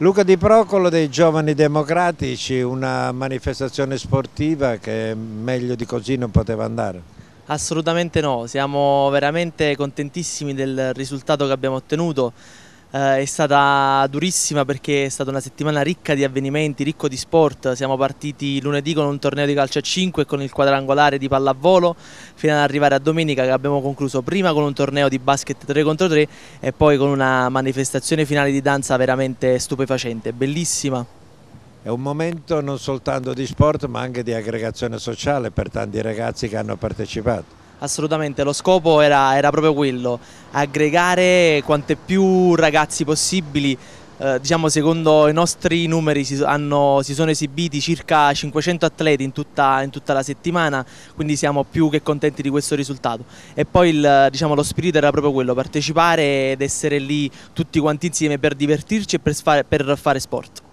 Luca Di Procolo dei Giovani Democratici, una manifestazione sportiva che meglio di così non poteva andare. Assolutamente no, siamo veramente contentissimi del risultato che abbiamo ottenuto eh, è stata durissima perché è stata una settimana ricca di avvenimenti, ricco di sport. Siamo partiti lunedì con un torneo di calcio a 5 con il quadrangolare di pallavolo, fino ad arrivare a domenica che abbiamo concluso prima con un torneo di basket 3 contro 3 e poi con una manifestazione finale di danza veramente stupefacente, bellissima. È un momento non soltanto di sport ma anche di aggregazione sociale per tanti ragazzi che hanno partecipato. Assolutamente, lo scopo era, era proprio quello, aggregare quante più ragazzi possibili eh, diciamo secondo i nostri numeri si, hanno, si, sono esibiti circa 500 atleti in tutta, in tutta, la settimana, quindi siamo più che contenti di questo risultato. E poi il, diciamo, lo spirito era proprio quello, partecipare ed essere lì tutti quanti insieme per divertirci e per fare, per fare sport.